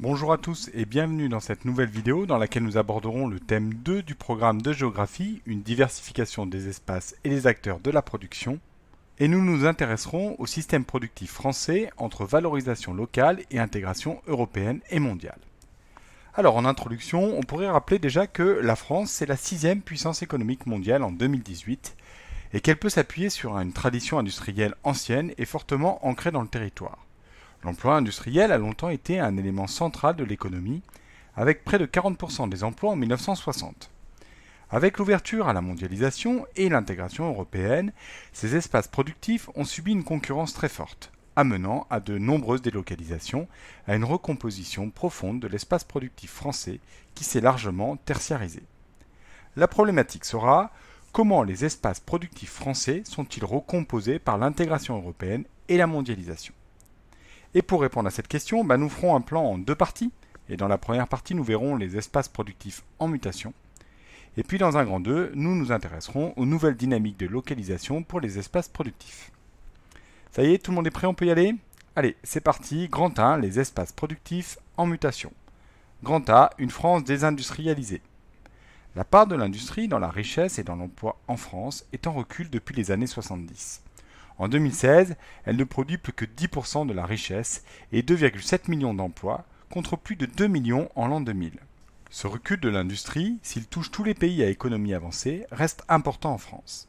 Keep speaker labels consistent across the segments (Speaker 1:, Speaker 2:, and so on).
Speaker 1: Bonjour à tous et bienvenue dans cette nouvelle vidéo dans laquelle nous aborderons le thème 2 du programme de géographie, une diversification des espaces et des acteurs de la production. Et nous nous intéresserons au système productif français entre valorisation locale et intégration européenne et mondiale. Alors en introduction, on pourrait rappeler déjà que la France est la sixième puissance économique mondiale en 2018 et qu'elle peut s'appuyer sur une tradition industrielle ancienne et fortement ancrée dans le territoire. L'emploi industriel a longtemps été un élément central de l'économie, avec près de 40% des emplois en 1960. Avec l'ouverture à la mondialisation et l'intégration européenne, ces espaces productifs ont subi une concurrence très forte, amenant à de nombreuses délocalisations, à une recomposition profonde de l'espace productif français qui s'est largement tertiarisé. La problématique sera comment les espaces productifs français sont-ils recomposés par l'intégration européenne et la mondialisation. Et pour répondre à cette question, bah, nous ferons un plan en deux parties. Et dans la première partie, nous verrons les espaces productifs en mutation. Et puis dans un grand 2, nous nous intéresserons aux nouvelles dynamiques de localisation pour les espaces productifs. Ça y est, tout le monde est prêt, on peut y aller Allez, c'est parti, grand 1, les espaces productifs en mutation. Grand A, une France désindustrialisée. La part de l'industrie dans la richesse et dans l'emploi en France est en recul depuis les années 70. En 2016, elle ne produit plus que 10% de la richesse et 2,7 millions d'emplois, contre plus de 2 millions en l'an 2000. Ce recul de l'industrie, s'il touche tous les pays à économie avancée, reste important en France.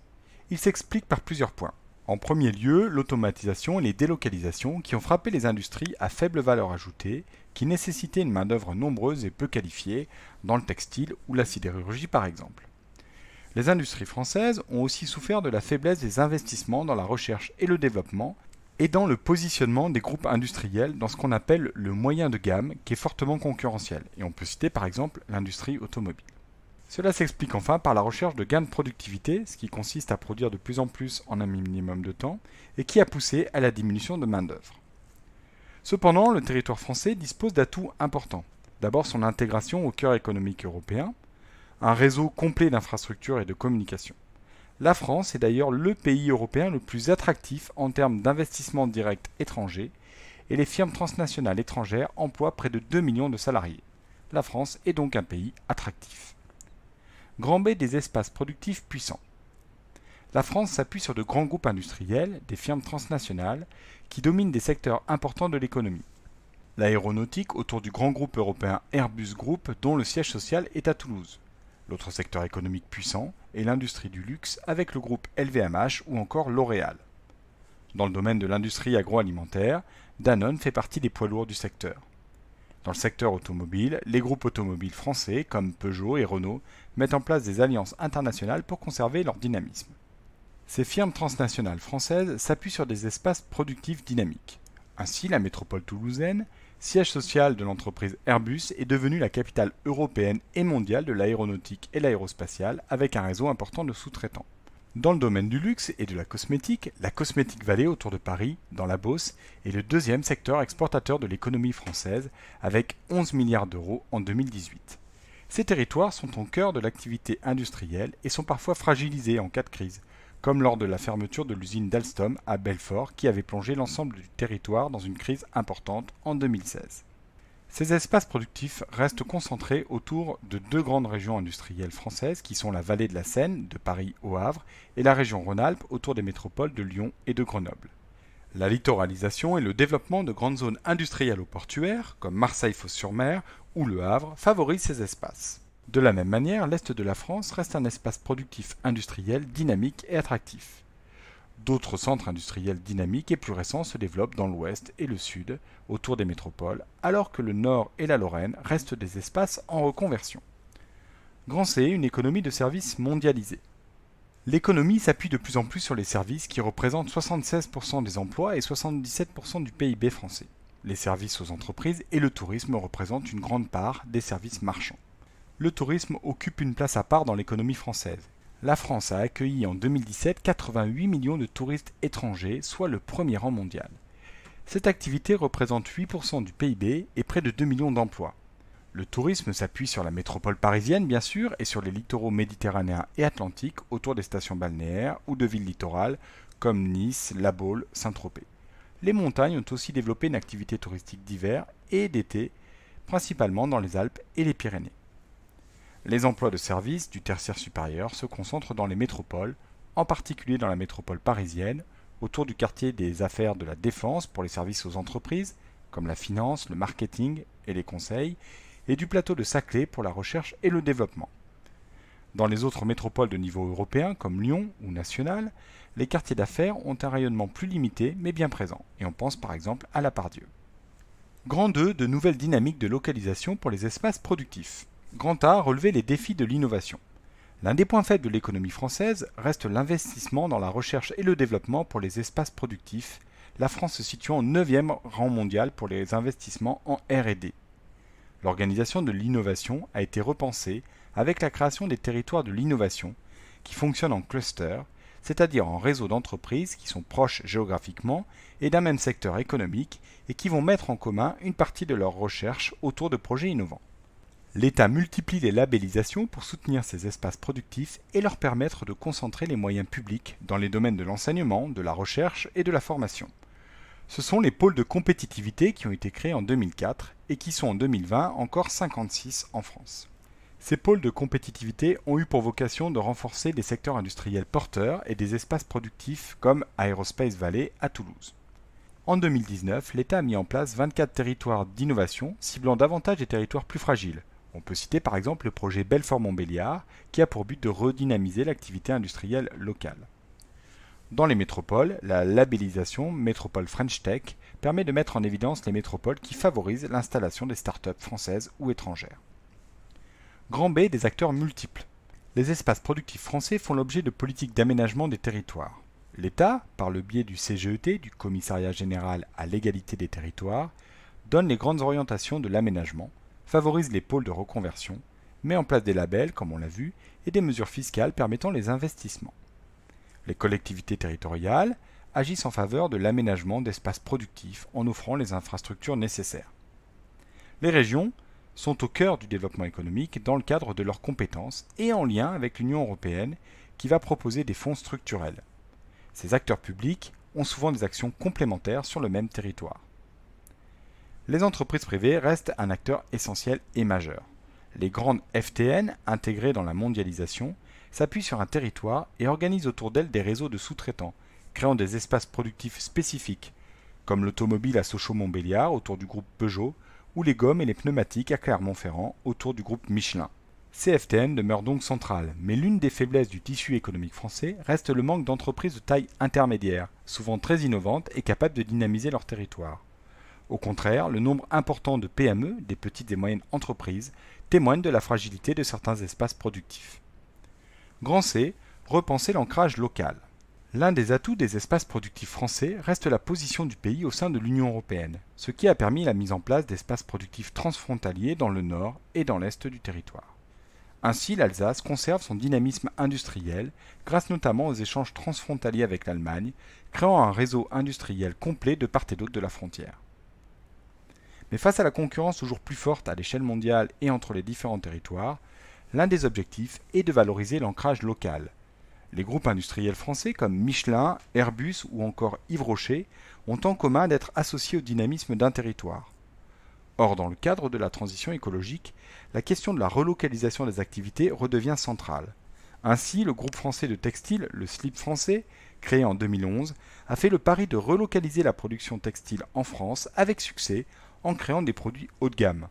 Speaker 1: Il s'explique par plusieurs points. En premier lieu, l'automatisation et les délocalisations qui ont frappé les industries à faible valeur ajoutée, qui nécessitaient une main-d'œuvre nombreuse et peu qualifiée, dans le textile ou la sidérurgie par exemple. Les industries françaises ont aussi souffert de la faiblesse des investissements dans la recherche et le développement et dans le positionnement des groupes industriels dans ce qu'on appelle le moyen de gamme qui est fortement concurrentiel, et on peut citer par exemple l'industrie automobile. Cela s'explique enfin par la recherche de gains de productivité, ce qui consiste à produire de plus en plus en un minimum de temps, et qui a poussé à la diminution de main-d'œuvre. Cependant, le territoire français dispose d'atouts importants. D'abord son intégration au cœur économique européen, un réseau complet d'infrastructures et de communications. La France est d'ailleurs le pays européen le plus attractif en termes d'investissement direct étranger, et les firmes transnationales étrangères emploient près de 2 millions de salariés. La France est donc un pays attractif. Grand B des espaces productifs puissants. La France s'appuie sur de grands groupes industriels, des firmes transnationales, qui dominent des secteurs importants de l'économie. L'aéronautique autour du grand groupe européen Airbus Group dont le siège social est à Toulouse l'autre secteur économique puissant est l'industrie du luxe avec le groupe LVMH ou encore L'Oréal. Dans le domaine de l'industrie agroalimentaire, Danone fait partie des poids lourds du secteur. Dans le secteur automobile, les groupes automobiles français comme Peugeot et Renault mettent en place des alliances internationales pour conserver leur dynamisme. Ces firmes transnationales françaises s'appuient sur des espaces productifs dynamiques. Ainsi, la métropole toulousaine siège social de l'entreprise Airbus, est devenue la capitale européenne et mondiale de l'aéronautique et l'aérospatiale avec un réseau important de sous-traitants. Dans le domaine du luxe et de la cosmétique, la Cosmétique Vallée autour de Paris, dans la Beauce, est le deuxième secteur exportateur de l'économie française avec 11 milliards d'euros en 2018. Ces territoires sont au cœur de l'activité industrielle et sont parfois fragilisés en cas de crise, comme lors de la fermeture de l'usine d'Alstom à Belfort qui avait plongé l'ensemble du territoire dans une crise importante en 2016. Ces espaces productifs restent concentrés autour de deux grandes régions industrielles françaises qui sont la vallée de la Seine, de Paris au Havre, et la région Rhône-Alpes autour des métropoles de Lyon et de Grenoble. La littoralisation et le développement de grandes zones industrielles ou portuaires, comme marseille fosse sur mer ou Le Havre, favorisent ces espaces. De la même manière, l'Est de la France reste un espace productif industriel dynamique et attractif. D'autres centres industriels dynamiques et plus récents se développent dans l'Ouest et le Sud, autour des métropoles, alors que le Nord et la Lorraine restent des espaces en reconversion. Grand C, une économie de services mondialisée. L'économie s'appuie de plus en plus sur les services qui représentent 76% des emplois et 77% du PIB français. Les services aux entreprises et le tourisme représentent une grande part des services marchands le tourisme occupe une place à part dans l'économie française. La France a accueilli en 2017 88 millions de touristes étrangers, soit le premier rang mondial. Cette activité représente 8% du PIB et près de 2 millions d'emplois. Le tourisme s'appuie sur la métropole parisienne, bien sûr, et sur les littoraux méditerranéens et atlantiques autour des stations balnéaires ou de villes littorales comme Nice, La Baule, Saint-Tropez. Les montagnes ont aussi développé une activité touristique d'hiver et d'été, principalement dans les Alpes et les Pyrénées. Les emplois de service du tertiaire supérieur se concentrent dans les métropoles, en particulier dans la métropole parisienne, autour du quartier des affaires de la défense pour les services aux entreprises, comme la finance, le marketing et les conseils, et du plateau de Saclay pour la recherche et le développement. Dans les autres métropoles de niveau européen, comme Lyon ou National, les quartiers d'affaires ont un rayonnement plus limité mais bien présent, et on pense par exemple à la Pardieu. Grand 2, de nouvelles dynamiques de localisation pour les espaces productifs. Grand A relevé les défis de l'innovation. L'un des points faibles de l'économie française reste l'investissement dans la recherche et le développement pour les espaces productifs, la France se situant au 9e rang mondial pour les investissements en RD. L'organisation de l'innovation a été repensée avec la création des territoires de l'innovation, qui fonctionnent en clusters, c'est-à-dire en réseaux d'entreprises qui sont proches géographiquement et d'un même secteur économique et qui vont mettre en commun une partie de leurs recherches autour de projets innovants l'État multiplie les labellisations pour soutenir ces espaces productifs et leur permettre de concentrer les moyens publics dans les domaines de l'enseignement, de la recherche et de la formation. Ce sont les pôles de compétitivité qui ont été créés en 2004 et qui sont en 2020 encore 56 en France. Ces pôles de compétitivité ont eu pour vocation de renforcer des secteurs industriels porteurs et des espaces productifs comme Aerospace Valley à Toulouse. En 2019, l'État a mis en place 24 territoires d'innovation ciblant davantage les territoires plus fragiles, on peut citer par exemple le projet Belfort-Montbéliard, qui a pour but de redynamiser l'activité industrielle locale. Dans les métropoles, la labellisation Métropole French Tech permet de mettre en évidence les métropoles qui favorisent l'installation des startups françaises ou étrangères. Grand B des acteurs multiples. Les espaces productifs français font l'objet de politiques d'aménagement des territoires. L'État, par le biais du CGET, du Commissariat général à l'égalité des territoires, donne les grandes orientations de l'aménagement, favorise les pôles de reconversion, met en place des labels, comme on l'a vu, et des mesures fiscales permettant les investissements. Les collectivités territoriales agissent en faveur de l'aménagement d'espaces productifs en offrant les infrastructures nécessaires. Les régions sont au cœur du développement économique dans le cadre de leurs compétences et en lien avec l'Union européenne qui va proposer des fonds structurels. Ces acteurs publics ont souvent des actions complémentaires sur le même territoire les entreprises privées restent un acteur essentiel et majeur. Les grandes FTN, intégrées dans la mondialisation, s'appuient sur un territoire et organisent autour d'elles des réseaux de sous-traitants, créant des espaces productifs spécifiques, comme l'automobile à Sochaux-Montbéliard autour du groupe Peugeot, ou les gommes et les pneumatiques à Clermont-Ferrand autour du groupe Michelin. Ces FTN demeurent donc centrales, mais l'une des faiblesses du tissu économique français reste le manque d'entreprises de taille intermédiaire, souvent très innovantes et capables de dynamiser leur territoire. Au contraire, le nombre important de PME, des petites et moyennes entreprises, témoigne de la fragilité de certains espaces productifs. Grand C, repenser l'ancrage local. L'un des atouts des espaces productifs français reste la position du pays au sein de l'Union européenne, ce qui a permis la mise en place d'espaces productifs transfrontaliers dans le nord et dans l'est du territoire. Ainsi, l'Alsace conserve son dynamisme industriel grâce notamment aux échanges transfrontaliers avec l'Allemagne, créant un réseau industriel complet de part et d'autre de la frontière. Mais face à la concurrence toujours plus forte à l'échelle mondiale et entre les différents territoires, l'un des objectifs est de valoriser l'ancrage local. Les groupes industriels français comme Michelin, Airbus ou encore Yves Rocher ont en commun d'être associés au dynamisme d'un territoire. Or, dans le cadre de la transition écologique, la question de la relocalisation des activités redevient centrale. Ainsi, le groupe français de textile, le Slip français, créé en 2011, a fait le pari de relocaliser la production textile en France avec succès en créant des produits haut de gamme.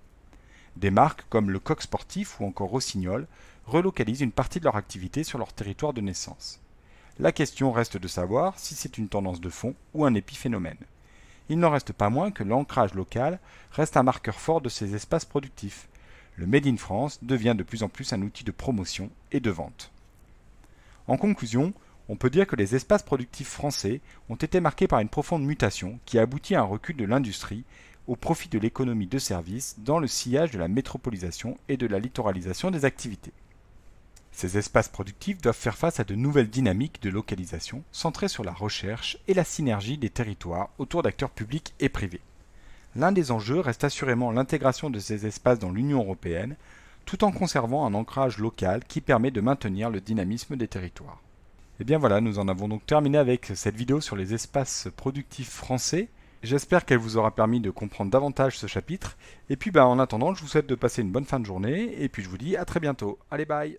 Speaker 1: Des marques comme le Coq Sportif ou encore Rossignol relocalisent une partie de leur activité sur leur territoire de naissance. La question reste de savoir si c'est une tendance de fond ou un épiphénomène. Il n'en reste pas moins que l'ancrage local reste un marqueur fort de ces espaces productifs. Le Made in France devient de plus en plus un outil de promotion et de vente. En conclusion, on peut dire que les espaces productifs français ont été marqués par une profonde mutation qui aboutit à un recul de l'industrie au profit de l'économie de services dans le sillage de la métropolisation et de la littoralisation des activités. Ces espaces productifs doivent faire face à de nouvelles dynamiques de localisation centrées sur la recherche et la synergie des territoires autour d'acteurs publics et privés. L'un des enjeux reste assurément l'intégration de ces espaces dans l'Union européenne, tout en conservant un ancrage local qui permet de maintenir le dynamisme des territoires. Et eh bien voilà, nous en avons donc terminé avec cette vidéo sur les espaces productifs français. J'espère qu'elle vous aura permis de comprendre davantage ce chapitre. Et puis bah, en attendant, je vous souhaite de passer une bonne fin de journée. Et puis je vous dis à très bientôt. Allez bye